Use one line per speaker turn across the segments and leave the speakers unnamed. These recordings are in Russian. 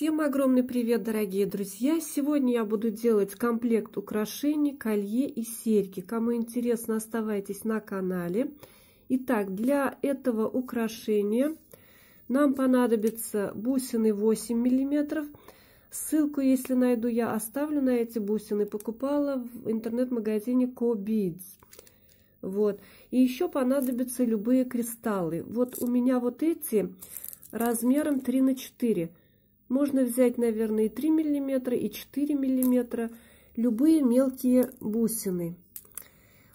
Всем огромный привет, дорогие друзья! Сегодня я буду делать комплект украшений, колье и серьги. Кому интересно, оставайтесь на канале. Итак, для этого украшения нам понадобятся бусины 8 миллиметров. Ссылку, если найду, я оставлю на эти бусины. Покупала в интернет-магазине CoBeads. Вот. И еще понадобятся любые кристаллы. Вот у меня вот эти размером 3 на 4 можно взять, наверное, и 3 миллиметра, и 4 миллиметра, любые мелкие бусины.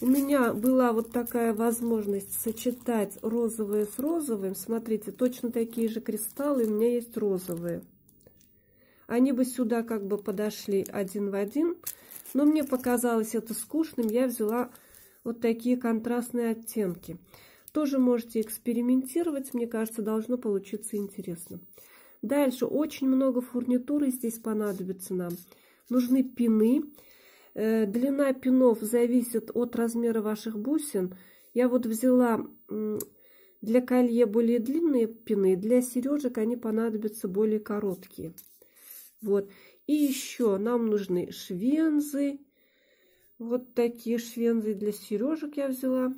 У меня была вот такая возможность сочетать розовые с розовым. Смотрите, точно такие же кристаллы у меня есть розовые. Они бы сюда как бы подошли один в один, но мне показалось это скучным, я взяла вот такие контрастные оттенки. Тоже можете экспериментировать, мне кажется, должно получиться интересно. Дальше очень много фурнитуры здесь понадобится нам. Нужны пины. Э, длина пинов зависит от размера ваших бусин. Я вот взяла для колье более длинные пины, для сережек они понадобятся более короткие. Вот. И еще нам нужны швензы. Вот такие швензы для сережек я взяла.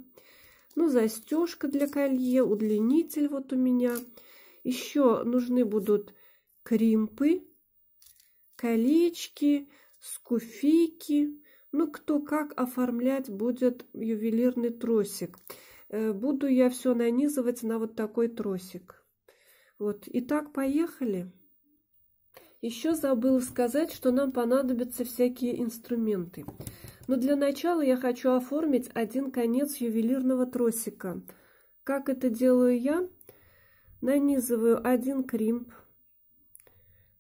Ну, застежка для колье, удлинитель вот у меня. Еще нужны будут кримпы, колечки, скуфики. Ну, кто как оформлять будет ювелирный тросик. Э, буду я все нанизывать на вот такой тросик. Вот, итак, поехали. Еще забыла сказать, что нам понадобятся всякие инструменты. Но для начала я хочу оформить один конец ювелирного тросика. Как это делаю я? нанизываю один кримп.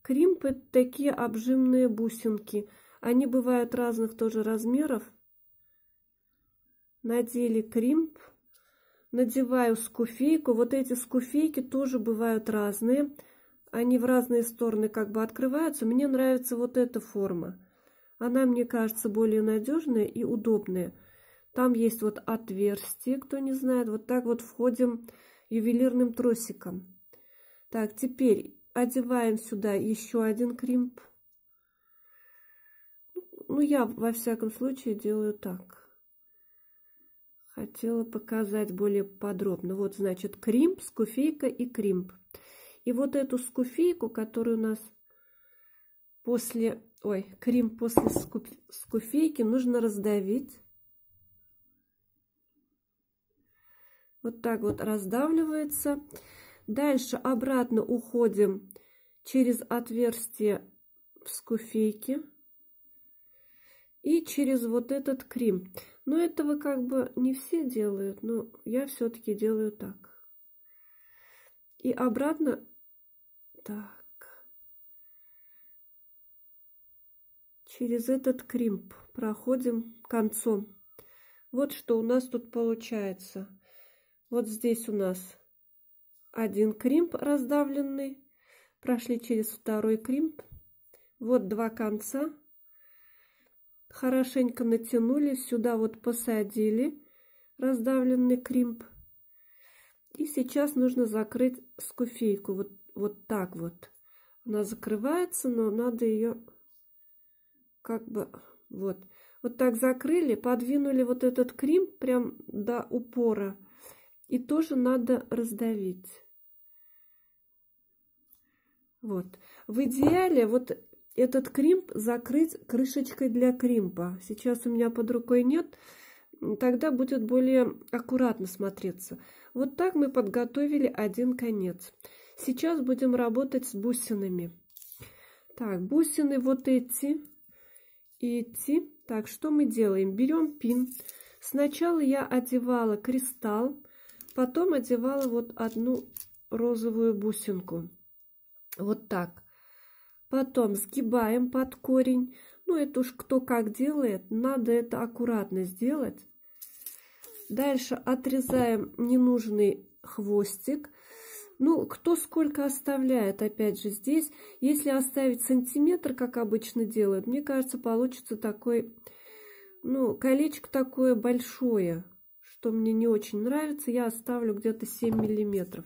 Кримп – это такие обжимные бусинки. Они бывают разных тоже размеров. Надели кримп. Надеваю скуфейку. Вот эти скуфейки тоже бывают разные. Они в разные стороны как бы открываются. Мне нравится вот эта форма. Она, мне кажется, более надежная и удобная. Там есть вот отверстие, кто не знает. Вот так вот входим ювелирным тросиком. Так, теперь одеваем сюда еще один кримп. Ну, я, во всяком случае, делаю так. Хотела показать более подробно. Вот, значит, кримп, скуфейка и кримп. И вот эту скуфейку, которая у нас после... Ой, крем после скуфейки нужно раздавить Вот так вот раздавливается. Дальше обратно уходим через отверстие в скуфейке и через вот этот крем. Но этого как бы не все делают, но я все-таки делаю так. И обратно так. Через этот кримп проходим концом. Вот что у нас тут получается. Вот здесь у нас один кримп раздавленный. Прошли через второй кримп. Вот два конца. Хорошенько натянули. Сюда вот посадили раздавленный кримп. И сейчас нужно закрыть скуфейку. Вот, вот так вот. Она закрывается, но надо ее как бы... Вот. Вот так закрыли, подвинули вот этот крем прям до упора и тоже надо раздавить. Вот. В идеале вот этот кримп закрыть крышечкой для кримпа. Сейчас у меня под рукой нет. Тогда будет более аккуратно смотреться. Вот так мы подготовили один конец. Сейчас будем работать с бусинами. Так, бусины вот эти и эти. Так, что мы делаем? Берем пин. Сначала я одевала кристалл потом одевала вот одну розовую бусинку. Вот так. Потом сгибаем под корень. Ну, это уж кто как делает. Надо это аккуратно сделать. Дальше отрезаем ненужный хвостик. Ну, кто сколько оставляет, опять же, здесь. Если оставить сантиметр, как обычно делают, мне кажется, получится такой, ну, колечко такое большое что мне не очень нравится, я оставлю где-то 7 миллиметров.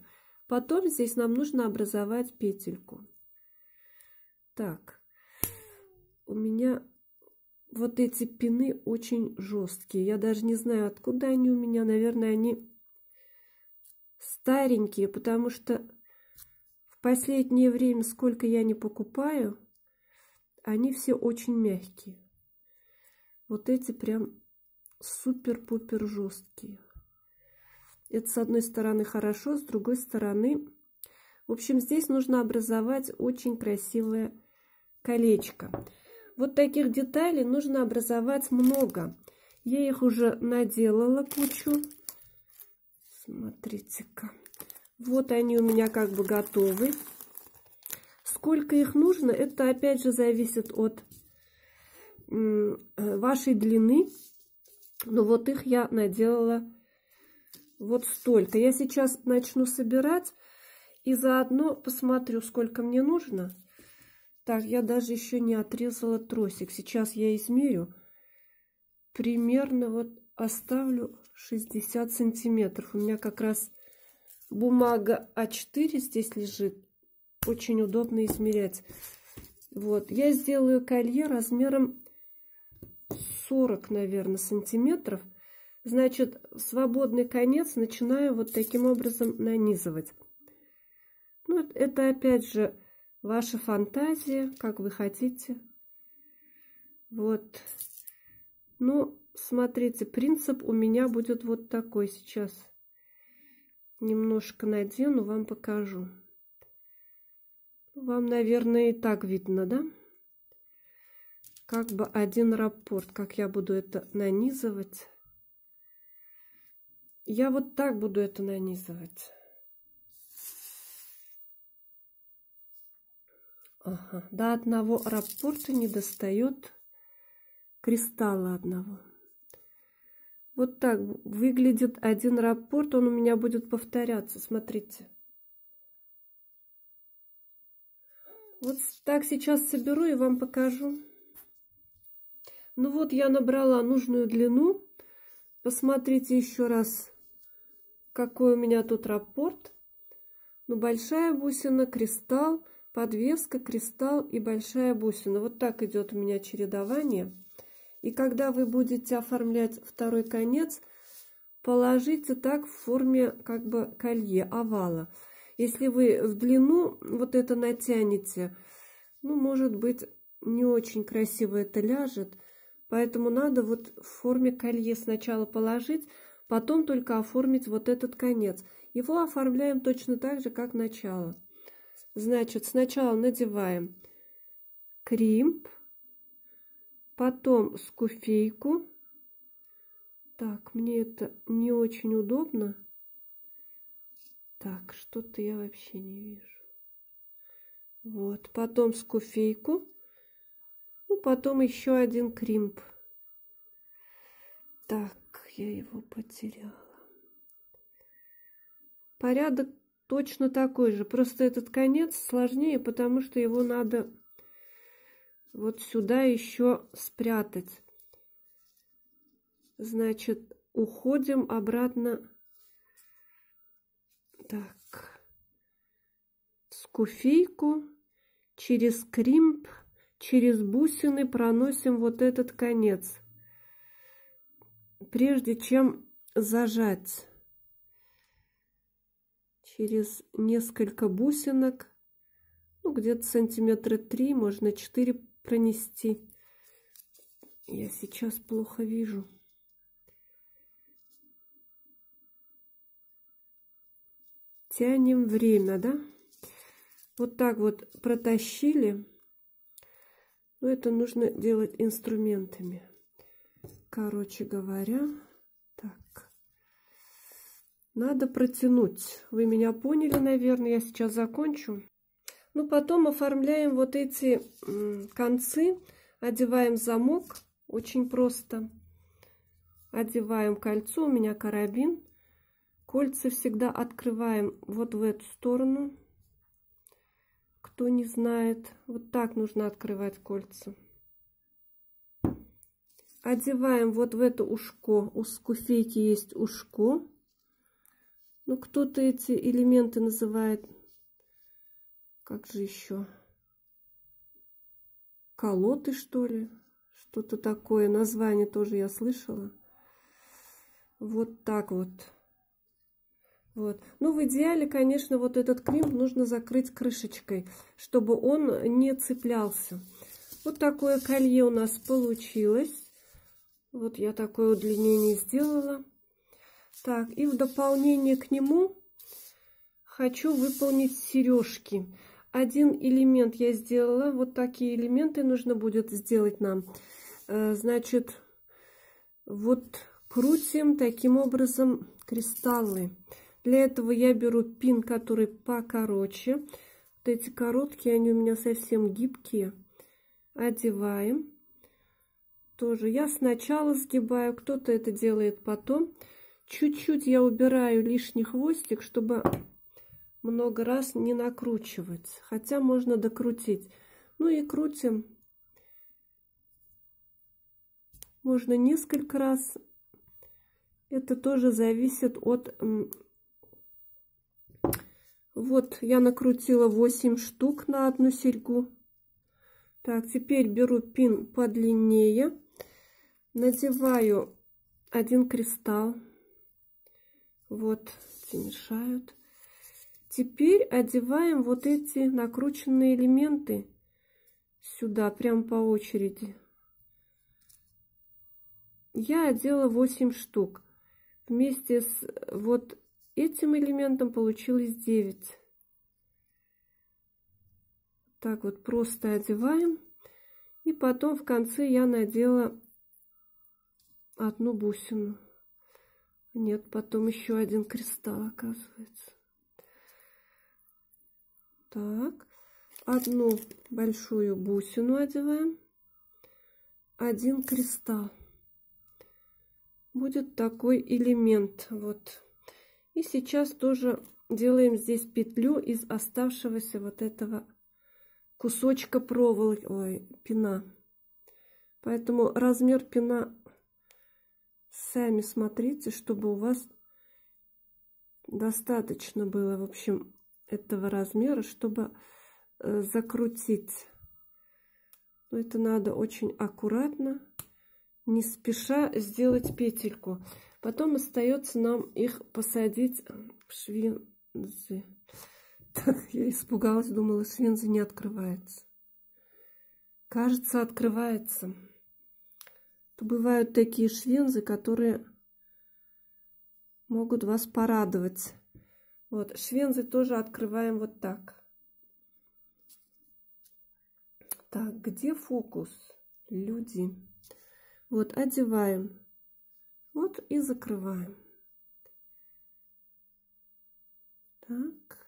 Потом здесь нам нужно образовать петельку. Так, у меня вот эти пины очень жесткие. Я даже не знаю, откуда они у меня. Наверное, они старенькие, потому что в последнее время, сколько я не покупаю, они все очень мягкие. Вот эти прям супер-пупер жесткие. Это с одной стороны хорошо, с другой стороны... В общем, здесь нужно образовать очень красивое колечко. Вот таких деталей нужно образовать много. Я их уже наделала кучу. Смотрите-ка. Вот они у меня как бы готовы. Сколько их нужно, это опять же зависит от э, вашей длины ну вот их я наделала вот столько. Я сейчас начну собирать и заодно посмотрю, сколько мне нужно. Так, я даже еще не отрезала тросик. Сейчас я измерю. Примерно вот оставлю 60 сантиметров. У меня как раз бумага А4 здесь лежит. Очень удобно измерять. Вот, я сделаю колье размером 40, наверное, сантиметров. Значит, свободный конец начинаю вот таким образом нанизывать. Ну, это опять же ваша фантазия, как вы хотите. Вот. Ну, смотрите, принцип у меня будет вот такой сейчас. Немножко надену, вам покажу. Вам, наверное, и так видно, да? Да как бы один раппорт, как я буду это нанизывать. Я вот так буду это нанизывать. Ага. До одного раппорта не достает кристалла одного. Вот так выглядит один раппорт, он у меня будет повторяться, смотрите. Вот так сейчас соберу и вам покажу. Ну вот я набрала нужную длину. Посмотрите еще раз, какой у меня тут раппорт. Ну, большая бусина, кристалл, подвеска, кристалл и большая бусина. Вот так идет у меня чередование. И когда вы будете оформлять второй конец, положите так в форме как бы колье, овала. Если вы в длину вот это натянете, ну, может быть, не очень красиво это ляжет. Поэтому надо вот в форме колье сначала положить, потом только оформить вот этот конец. Его оформляем точно так же, как начало. Значит, сначала надеваем кримп, потом скуфейку. Так, мне это не очень удобно. Так, что-то я вообще не вижу. Вот, потом скуфейку ну, потом еще один кримп. Так, я его потеряла. Порядок точно такой же. Просто этот конец сложнее, потому что его надо вот сюда еще спрятать. Значит, уходим обратно. Так. Скуфейку через кримп через бусины проносим вот этот конец, прежде чем зажать. Через несколько бусинок, ну где-то сантиметра три, можно четыре пронести. Я сейчас плохо вижу. Тянем время, да? Вот так вот протащили но это нужно делать инструментами. Короче говоря, так. Надо протянуть. Вы меня поняли, наверное. Я сейчас закончу. Ну, потом оформляем вот эти концы. Одеваем замок. Очень просто. Одеваем кольцо. У меня карабин. Кольца всегда открываем вот в эту сторону кто не знает. Вот так нужно открывать кольца. Одеваем вот в это ушко. У скуфейки есть ушко. Ну, кто-то эти элементы называет, как же еще, колоты, что ли? Что-то такое. Название тоже я слышала. Вот так вот. Вот. Ну, в идеале, конечно, вот этот крем нужно закрыть крышечкой, чтобы он не цеплялся. Вот такое колье у нас получилось. Вот я такое удлинение сделала. Так, и в дополнение к нему хочу выполнить сережки. Один элемент я сделала. Вот такие элементы нужно будет сделать нам. Э, значит, вот крутим таким образом кристаллы. Для этого я беру пин, который покороче. Вот эти короткие, они у меня совсем гибкие. Одеваем. Тоже я сначала сгибаю, кто-то это делает потом. Чуть-чуть я убираю лишний хвостик, чтобы много раз не накручивать. Хотя можно докрутить. Ну и крутим. Можно несколько раз. Это тоже зависит от вот я накрутила 8 штук на одну серьгу. Так, теперь беру пин подлиннее, надеваю один кристалл. Вот, эти мешают. Теперь одеваем вот эти накрученные элементы сюда, прям по очереди. Я одела 8 штук. Вместе с вот этим элементом получилось 9. Так вот просто одеваем. И потом в конце я надела одну бусину. Нет, потом еще один кристалл, оказывается. Так, одну большую бусину одеваем. Один кристалл. Будет такой элемент. Вот. И сейчас тоже делаем здесь петлю из оставшегося вот этого кусочка проволоки, ой, пина. Поэтому размер пина сами смотрите, чтобы у вас достаточно было, в общем, этого размера, чтобы э, закрутить. Но это надо очень аккуратно, не спеша сделать петельку. Потом остается нам их посадить в швинзы. Так, я испугалась, думала, швинзы не открывается. Кажется, открывается. То бывают такие швинзы, которые могут вас порадовать. Вот, швензы тоже открываем вот так. Так, где фокус? Люди. Вот, одеваем. Вот и закрываем. Так.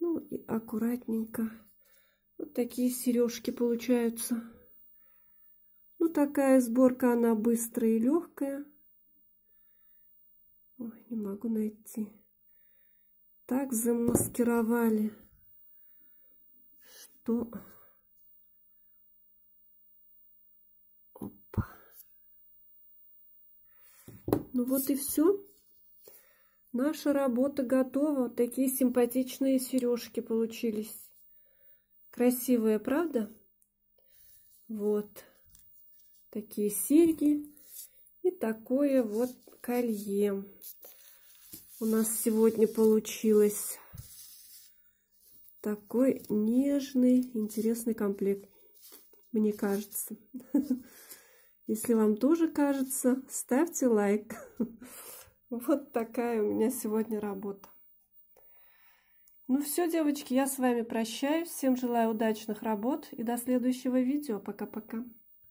Ну и аккуратненько. Вот такие сережки получаются. Ну такая сборка, она быстрая и легкая. Ой, не могу найти. Так замаскировали, что Ну вот и все. Наша работа готова. Такие симпатичные сережки получились. Красивые, правда? Вот. Такие серьги. И такое вот колье у нас сегодня получилось. Такой нежный, интересный комплект, мне кажется. Если вам тоже кажется, ставьте лайк. Вот такая у меня сегодня работа. Ну все, девочки, я с вами прощаюсь. Всем желаю удачных работ и до следующего видео. Пока-пока.